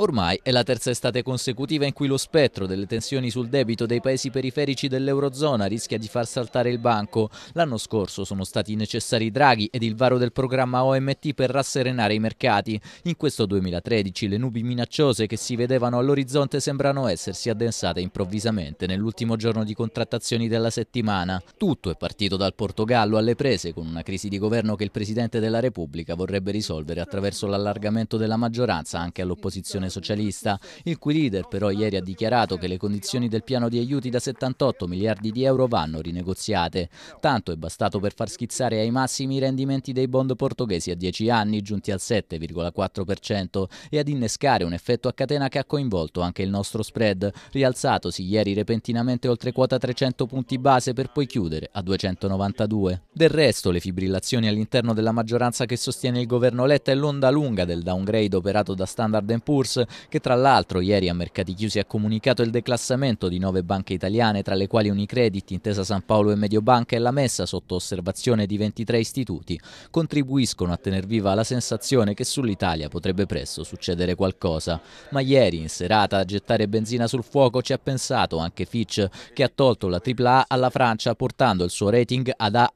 Ormai è la terza estate consecutiva in cui lo spettro delle tensioni sul debito dei paesi periferici dell'Eurozona rischia di far saltare il banco. L'anno scorso sono stati necessari draghi ed il varo del programma OMT per rasserenare i mercati. In questo 2013 le nubi minacciose che si vedevano all'orizzonte sembrano essersi addensate improvvisamente nell'ultimo giorno di contrattazioni della settimana. Tutto è partito dal Portogallo alle prese con una crisi di governo che il Presidente della Repubblica vorrebbe risolvere attraverso l'allargamento della maggioranza anche all'opposizione Unione Socialista, il cui leader però ieri ha dichiarato che le condizioni del piano di aiuti da 78 miliardi di euro vanno rinegoziate. Tanto è bastato per far schizzare ai massimi i rendimenti dei bond portoghesi a 10 anni, giunti al 7,4%, e ad innescare un effetto a catena che ha coinvolto anche il nostro spread, rialzatosi ieri repentinamente oltre quota 300 punti base per poi chiudere a 292. Del resto, le fibrillazioni all'interno della maggioranza che sostiene il governo Letta e l'onda lunga del downgrade operato da Standard Poor's che tra l'altro ieri a mercati chiusi ha comunicato il declassamento di nove banche italiane, tra le quali Unicredit, Intesa San Paolo e Mediobanca e la Messa sotto osservazione di 23 istituti, contribuiscono a tener viva la sensazione che sull'Italia potrebbe presto succedere qualcosa. Ma ieri in serata a gettare benzina sul fuoco ci ha pensato anche Fitch, che ha tolto la AAA alla Francia portando il suo rating ad A+.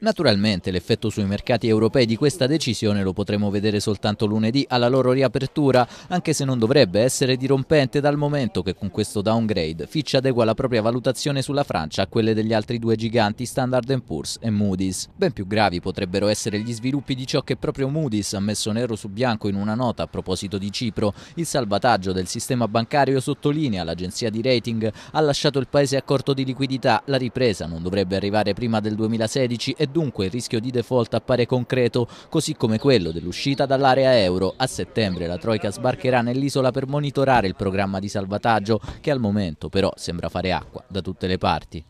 Naturalmente l'effetto sui mercati europei di questa decisione lo potremo vedere soltanto lunedì alla loro riapertura, anche se forse non dovrebbe essere dirompente dal momento che con questo downgrade Fitch adegua la propria valutazione sulla Francia a quelle degli altri due giganti Standard Poor's e Moody's. Ben più gravi potrebbero essere gli sviluppi di ciò che proprio Moody's ha messo nero su bianco in una nota a proposito di Cipro. Il salvataggio del sistema bancario sottolinea l'agenzia di rating ha lasciato il paese a corto di liquidità, la ripresa non dovrebbe arrivare prima del 2016 e dunque il rischio di default appare concreto, così come quello dell'uscita dall'area euro. A settembre la Troica sbarcherà nell'isola per monitorare il programma di salvataggio che al momento però sembra fare acqua da tutte le parti.